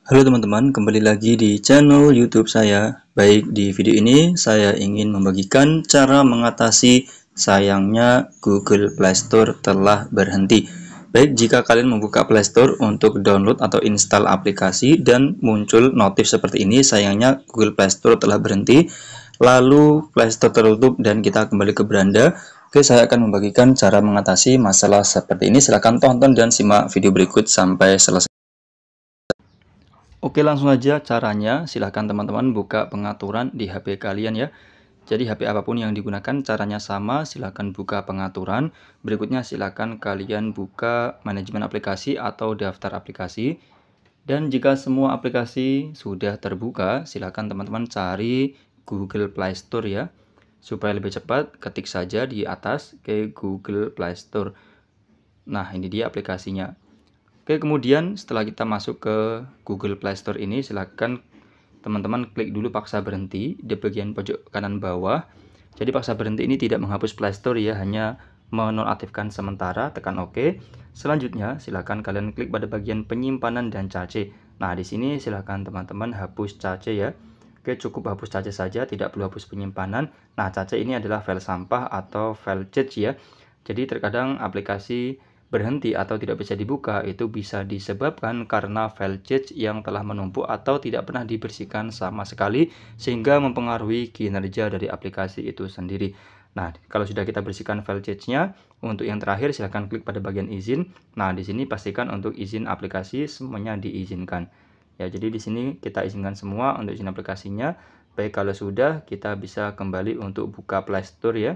Halo teman-teman, kembali lagi di channel YouTube saya. Baik, di video ini saya ingin membagikan cara mengatasi sayangnya Google Play Store telah berhenti. Baik, jika kalian membuka Play Store untuk download atau install aplikasi dan muncul notif seperti ini, sayangnya Google Play Store telah berhenti. Lalu Play Store tertutup dan kita kembali ke beranda. Oke, saya akan membagikan cara mengatasi masalah seperti ini. Silahkan tonton dan simak video berikut sampai selesai. Oke langsung aja caranya silahkan teman-teman buka pengaturan di HP kalian ya Jadi HP apapun yang digunakan caranya sama silahkan buka pengaturan Berikutnya silahkan kalian buka manajemen aplikasi atau daftar aplikasi Dan jika semua aplikasi sudah terbuka silahkan teman-teman cari Google Play Store ya Supaya lebih cepat ketik saja di atas ke Google Play Store Nah ini dia aplikasinya Oke, kemudian setelah kita masuk ke Google Play Store ini, silahkan teman-teman klik dulu paksa berhenti di bagian pojok kanan bawah. Jadi paksa berhenti ini tidak menghapus Play Store ya, hanya menonaktifkan sementara, tekan OK. Selanjutnya, silahkan kalian klik pada bagian penyimpanan dan cache. Nah, di sini silakan teman-teman hapus cache ya. Oke, cukup hapus cache saja, tidak perlu hapus penyimpanan. Nah, cache ini adalah file sampah atau file cache ya. Jadi, terkadang aplikasi berhenti atau tidak bisa dibuka itu bisa disebabkan karena file cache yang telah menumpuk atau tidak pernah dibersihkan sama sekali sehingga mempengaruhi kinerja dari aplikasi itu sendiri. Nah, kalau sudah kita bersihkan file cache-nya, untuk yang terakhir silahkan klik pada bagian izin. Nah, di sini pastikan untuk izin aplikasi semuanya diizinkan. Ya, jadi di sini kita izinkan semua untuk izin aplikasinya. Baik, kalau sudah kita bisa kembali untuk buka Play Store ya.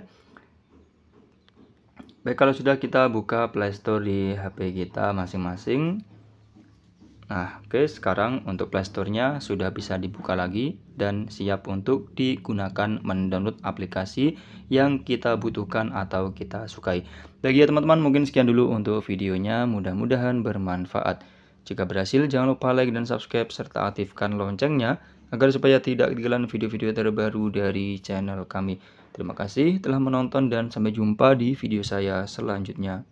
Baik, kalau sudah kita buka Playstore di HP kita masing-masing. Nah, oke, sekarang untuk playstore nya sudah bisa dibuka lagi dan siap untuk digunakan mendownload aplikasi yang kita butuhkan atau kita sukai. Bagi ya teman-teman, mungkin sekian dulu untuk videonya. Mudah-mudahan bermanfaat. Jika berhasil, jangan lupa like dan subscribe serta aktifkan loncengnya agar supaya tidak ketinggalan video-video terbaru dari channel kami. Terima kasih telah menonton dan sampai jumpa di video saya selanjutnya.